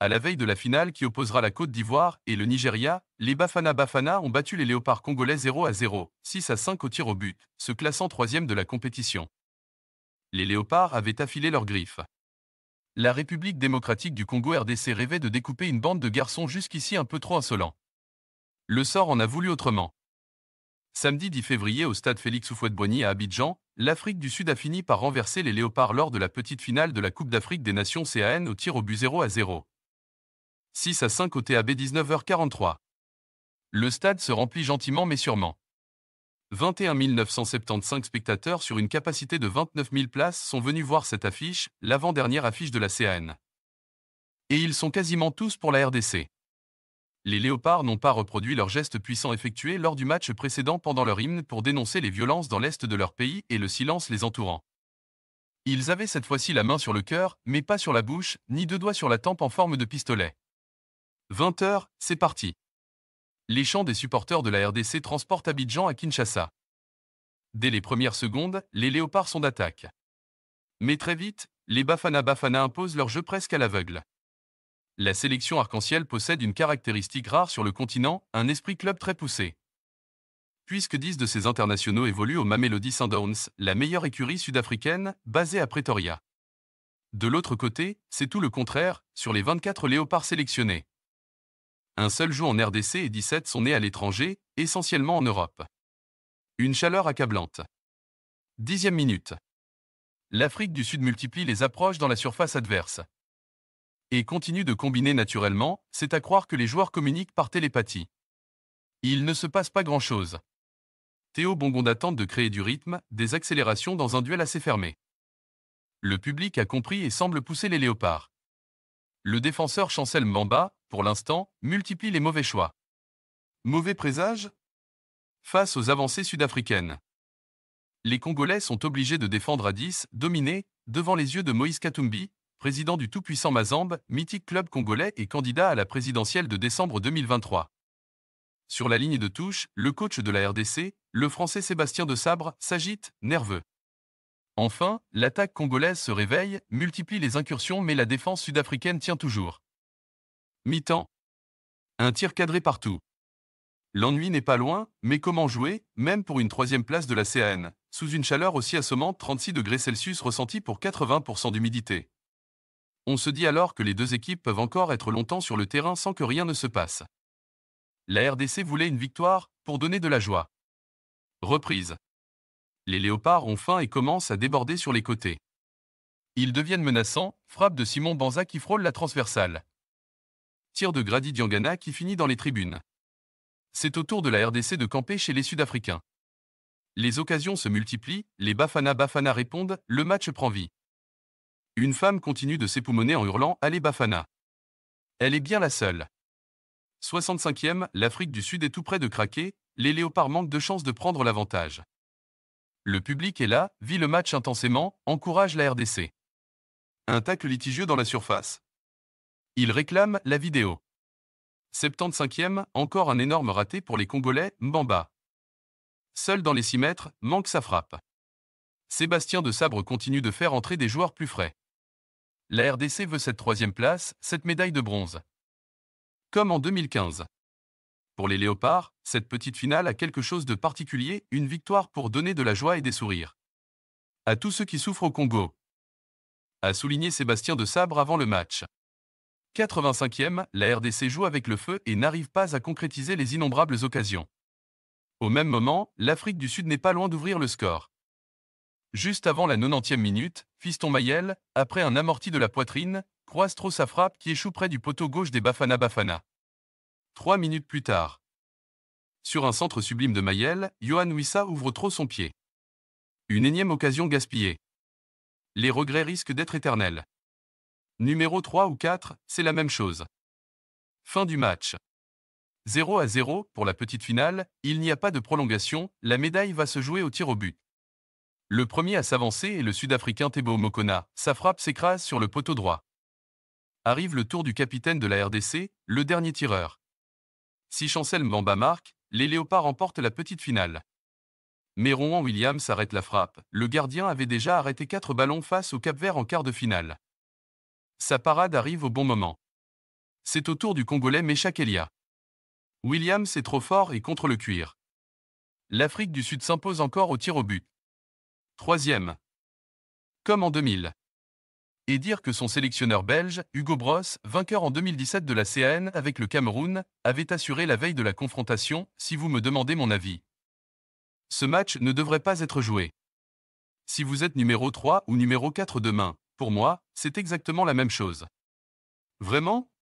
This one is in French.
À la veille de la finale qui opposera la Côte d'Ivoire et le Nigeria, les Bafana Bafana ont battu les Léopards congolais 0 à 0, 6 à 5 au tir au but, se classant troisième de la compétition. Les Léopards avaient affilé leurs griffes. La République démocratique du Congo RDC rêvait de découper une bande de garçons jusqu'ici un peu trop insolents. Le sort en a voulu autrement. Samedi 10 février au stade Félix Houphouët-Boigny à Abidjan, l'Afrique du Sud a fini par renverser les Léopards lors de la petite finale de la Coupe d'Afrique des Nations CAN au tir au but 0 à 0. 6 à 5 au TAB 19h43. Le stade se remplit gentiment mais sûrement. 21 975 spectateurs sur une capacité de 29 000 places sont venus voir cette affiche, l'avant-dernière affiche de la CAN. Et ils sont quasiment tous pour la RDC. Les léopards n'ont pas reproduit leur gestes puissant effectués lors du match précédent pendant leur hymne pour dénoncer les violences dans l'est de leur pays et le silence les entourant. Ils avaient cette fois-ci la main sur le cœur, mais pas sur la bouche, ni deux doigts sur la tempe en forme de pistolet. 20h, c'est parti. Les chants des supporters de la RDC transportent Abidjan à Kinshasa. Dès les premières secondes, les léopards sont d'attaque. Mais très vite, les Bafana Bafana imposent leur jeu presque à l'aveugle. La sélection arc-en-ciel possède une caractéristique rare sur le continent, un esprit club très poussé. Puisque 10 de ses internationaux évoluent au Mamelody Sundowns, la meilleure écurie sud-africaine, basée à Pretoria. De l'autre côté, c'est tout le contraire, sur les 24 léopards sélectionnés un seul joue en RDC et 17 sont nés à l'étranger, essentiellement en Europe. Une chaleur accablante. Dixième minute. L'Afrique du Sud multiplie les approches dans la surface adverse. Et continue de combiner naturellement, c'est à croire que les joueurs communiquent par télépathie. Il ne se passe pas grand-chose. Théo Bongonda tente de créer du rythme, des accélérations dans un duel assez fermé. Le public a compris et semble pousser les léopards. Le défenseur chancelle Mamba, pour l'instant, multiplie les mauvais choix. Mauvais présage Face aux avancées sud-africaines. Les Congolais sont obligés de défendre à 10, dominés, devant les yeux de Moïse Katumbi, président du tout-puissant Mazembe, mythique club congolais et candidat à la présidentielle de décembre 2023. Sur la ligne de touche, le coach de la RDC, le français Sébastien de Sabre, s'agite, nerveux. Enfin, l'attaque congolaise se réveille, multiplie les incursions mais la défense sud-africaine tient toujours. Mi-temps. Un tir cadré partout. L'ennui n'est pas loin, mais comment jouer, même pour une troisième place de la CAN, sous une chaleur aussi assommante 36 degrés Celsius ressentie pour 80% d'humidité. On se dit alors que les deux équipes peuvent encore être longtemps sur le terrain sans que rien ne se passe. La RDC voulait une victoire, pour donner de la joie. Reprise. Les léopards ont faim et commencent à déborder sur les côtés. Ils deviennent menaçants, frappe de Simon Banza qui frôle la transversale de Grady Diangana qui finit dans les tribunes. C'est au tour de la RDC de camper chez les Sud-Africains. Les occasions se multiplient, les Bafana Bafana répondent, le match prend vie. Une femme continue de s'époumoner en hurlant Allez Bafana Elle est bien la seule. 65e, l'Afrique du Sud est tout près de craquer, les léopards manquent de chances de prendre l'avantage. Le public est là, vit le match intensément, encourage la RDC. Un tacle litigieux dans la surface. Il réclame la vidéo. 75e, encore un énorme raté pour les Congolais, Mbamba. Seul dans les 6 mètres, manque sa frappe. Sébastien de Sabre continue de faire entrer des joueurs plus frais. La RDC veut cette troisième place, cette médaille de bronze. Comme en 2015. Pour les Léopards, cette petite finale a quelque chose de particulier, une victoire pour donner de la joie et des sourires. À tous ceux qui souffrent au Congo. A souligné Sébastien de Sabre avant le match. 85e, la RDC joue avec le feu et n'arrive pas à concrétiser les innombrables occasions. Au même moment, l'Afrique du Sud n'est pas loin d'ouvrir le score. Juste avant la 90e minute, Fiston Mayel, après un amorti de la poitrine, croise trop sa frappe qui échoue près du poteau gauche des Bafana Bafana. Trois minutes plus tard. Sur un centre sublime de Mayel, Johan Wissa ouvre trop son pied. Une énième occasion gaspillée. Les regrets risquent d'être éternels. Numéro 3 ou 4, c'est la même chose. Fin du match. 0 à 0 pour la petite finale, il n'y a pas de prolongation, la médaille va se jouer au tir au but. Le premier à s'avancer est le Sud-Africain Tebo Mokona, sa frappe s'écrase sur le poteau droit. Arrive le tour du capitaine de la RDC, le dernier tireur. Si Chancel Mbamba marque, les Léopards remportent la petite finale. Mais Rouen Williams arrête la frappe, le gardien avait déjà arrêté 4 ballons face au Cap-Vert en quart de finale. Sa parade arrive au bon moment. C'est au tour du Congolais Mecha Elia. Williams est trop fort et contre le cuir. L'Afrique du Sud s'impose encore au tir au but. Troisième. Comme en 2000. Et dire que son sélectionneur belge, Hugo Bross, vainqueur en 2017 de la C.N. avec le Cameroun, avait assuré la veille de la confrontation, si vous me demandez mon avis. Ce match ne devrait pas être joué. Si vous êtes numéro 3 ou numéro 4 demain, pour moi, c'est exactement la même chose. Vraiment